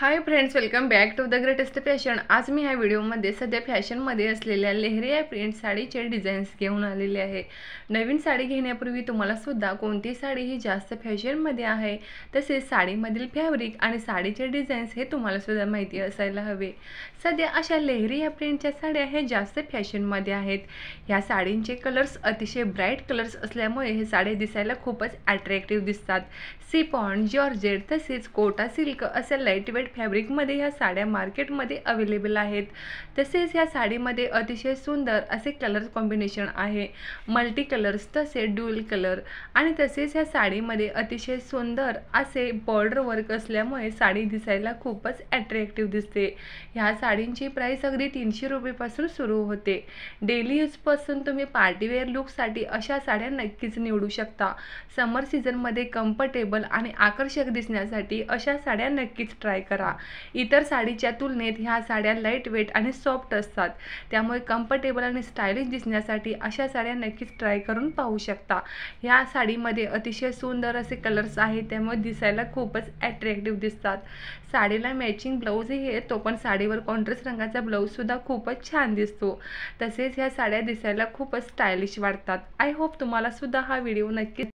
high friends welcome back to the greatest fashion आज मी ह्या व्हिडिओमध्ये सध्या फॅशनमध्ये असलेल्या या प्रिंट साडीचे डिझाईन्स घेऊन आलेले आहे नवीन साडी घेण्यापूर्वी तुम्हाला सुद्धा कोणती साडी ही जास्त फॅशनमध्ये आहे तसेच साडीमधील फॅब्रिक आणि साडीचे डिझाईन्स हे तुम्हाला सुद्धा माहिती असायला हवे सध्या अशा या प्रिंटच्या साड्या ह्या जास्त फॅशनमध्ये आहेत ह्या साडींचे कलर्स अतिशय ब्राईट कलर्स असल्यामुळे हे साड्या दिसायला खूपच अट्रॅक्टिव्ह दिसतात सिपॉन जॉर्जेट तसेच कोटा सिल्क असे लाईटवेट फॅब्रिक फॅब्रिकमध्ये ह्या साड्या मार्केटमध्ये अवेलेबल आहेत तसेच ह्या साडीमध्ये अतिशय सुंदर असे कलर कॉम्बिनेशन आहे मल्टी कलर्स तसे ड्युअल कलर आणि तसेच ह्या साडीमध्ये अतिशय सुंदर असे बॉर्डर वर्क असल्यामुळे साडी दिसायला खूपच ॲट्रॅक्टिव्ह दिसते ह्या साडींची प्राईस अगदी तीनशे रुपयेपासून सुरू होते डेली यूजपासून तुम्ही पार्टीवेअर लुकसाठी अशा साड्या नक्कीच निवडू शकता समर सीझनमध्ये कम्फर्टेबल आणि आकर्षक दिसण्यासाठी अशा साड्या नक्कीच ट्राय करा करा इतर साडीच्या तुलनेत ह्या साड्या लाईट वेट आणि सॉफ्ट असतात त्यामुळे कम्फर्टेबल आणि स्टायलिश दिसण्यासाठी अशा साड्या नक्कीच ट्राय करून पाहू शकता ह्या साडीमध्ये अतिशय सुंदर असे कलर्स आहेत त्यामुळे दिसायला खूपच अट्रॅक्टिव्ह दिसतात साडीला मॅचिंग ब्लाऊजही येतो पण साडीवर कॉन्ट्रास्ट रंगाचा ब्लाऊजसुद्धा खूपच छान दिसतो तसेच ह्या साड्या दिसायला खूपच स्टायलिश वाटतात आय होप तुम्हाला सुद्धा हा व्हिडिओ नक्कीच